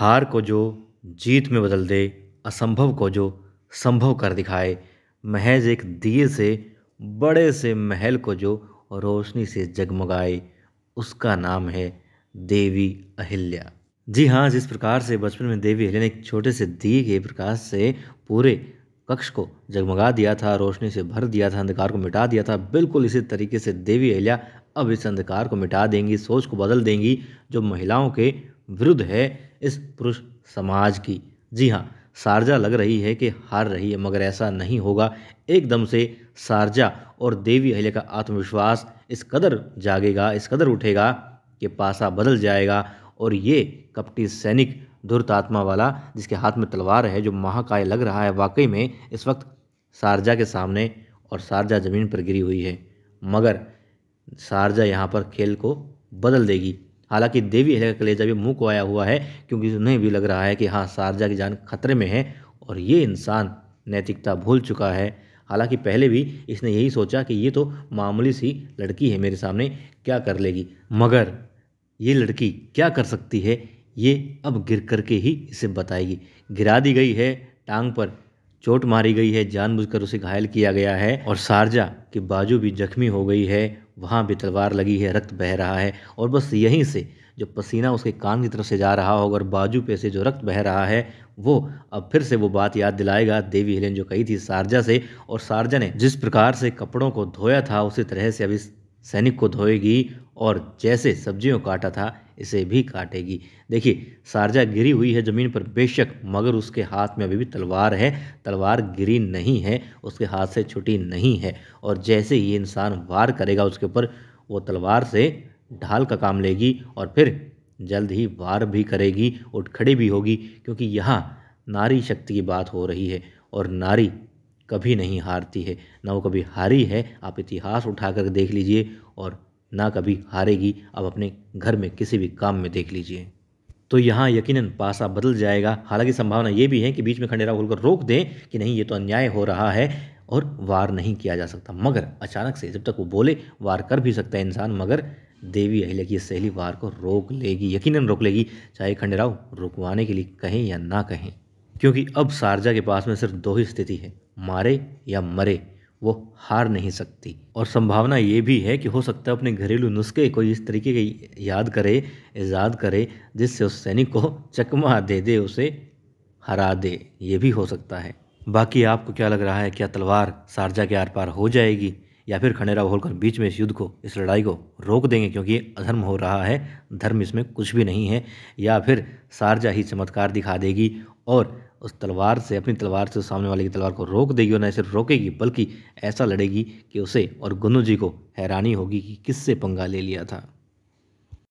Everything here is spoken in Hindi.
हार को जो जीत में बदल दे असंभव को जो संभव कर दिखाए महज एक दिए से बड़े से महल को जो रोशनी से जगमगाए उसका नाम है देवी अहिल्या जी हाँ जिस प्रकार से बचपन में देवी अहिल्या ने एक छोटे से दिए के प्रकाश से पूरे कक्ष को जगमगा दिया था रोशनी से भर दिया था अंधकार को मिटा दिया था बिल्कुल इसी तरीके से देवी अहिल्या अब इस अंधकार को मिटा देंगी सोच को बदल देंगी जो महिलाओं के विरुद्ध है इस पुरुष समाज की जी हाँ सारजा लग रही है कि हार रही है मगर ऐसा नहीं होगा एकदम से सारजा और देवी अहिल्या का आत्मविश्वास इस कदर जागेगा इस कदर उठेगा कि पासा बदल जाएगा और ये कपटी सैनिक आत्मा वाला जिसके हाथ में तलवार है जो महाकाय लग रहा है वाकई में इस वक्त सारजा के सामने और सारजा ज़मीन पर गिरी हुई है मगर सारजा यहाँ पर खेल को बदल देगी हालांकि देवी अहिल्या का कलेजा भी मुंह को आया हुआ है क्योंकि उन्हें भी लग रहा है कि हाँ शारजा की जान खतरे में है और ये इंसान नैतिकता भूल चुका है हालांकि पहले भी इसने यही सोचा कि ये तो मामूली सी लड़की है मेरे सामने क्या कर लेगी मगर ये लड़की क्या कर सकती है ये अब गिर करके ही इसे बताएगी गिरा दी गई है टांग पर चोट मारी गई है जानबूझकर उसे घायल किया गया है और शारजा की बाजू भी जख्मी हो गई है वहाँ भी तलवार लगी है रक्त बह रहा है और बस यहीं से जो पसीना उसके कान की तरफ से जा रहा होगा और बाजू पे से जो रक्त बह रहा है वो अब फिर से वो बात याद दिलाएगा देवी हेलेन जो कही थी सारजा से और सारजा ने जिस प्रकार से कपड़ों को धोया था उसी तरह से अब इस सैनिक को धोएगी और जैसे सब्जियों काटा था इसे भी काटेगी देखिए सारजा गिरी हुई है ज़मीन पर बेशक मगर उसके हाथ में अभी भी तलवार है तलवार गिरी नहीं है उसके हाथ से छुटी नहीं है और जैसे ही इंसान वार करेगा उसके ऊपर वो तलवार से ढाल का काम लेगी और फिर जल्द ही वार भी करेगी उठ खड़ी भी होगी क्योंकि यहाँ नारी शक्ति की बात हो रही है और नारी कभी नहीं हारती है ना वो कभी हारी है आप इतिहास उठा कर देख लीजिए और ना कभी हारेगी आप अपने घर में किसी भी काम में देख लीजिए तो यहाँ यकीनन पासा बदल जाएगा हालांकि संभावना ये भी है कि बीच में खंडेरा खोलकर रोक दें कि नहीं ये तो अन्याय हो रहा है और वार नहीं किया जा सकता मगर अचानक से जब तक वो बोले वार कर भी सकता है इंसान मगर देवी अहिल्या की सहेली वार को रोक लेगी यकीनन रोक लेगी चाहे खंडेराव रुकवाने के लिए कहें या ना कहें क्योंकि अब सारजा के पास में सिर्फ दो ही स्थिति है मारे या मरे वो हार नहीं सकती और संभावना ये भी है कि हो सकता है अपने घरेलू नुस्खे को इस तरीके के याद करे ईजाद करे जिससे उस सैनिक को चकमा दे दे उसे हरा दे ये भी हो सकता है बाकी आपको क्या लग रहा है क्या तलवार सारजा के आर पार हो जाएगी या फिर खंडेरा होलकर बीच में इस युद्ध को इस लड़ाई को रोक देंगे क्योंकि अधर्म हो रहा है धर्म इसमें कुछ भी नहीं है या फिर सारजा ही चमत्कार दिखा देगी और उस तलवार से अपनी तलवार से सामने वाले की तलवार को रोक देगी और न सिर्फ रोकेगी बल्कि ऐसा लड़ेगी कि उसे और गुनू जी को हैरानी होगी कि किससे पंगा ले लिया था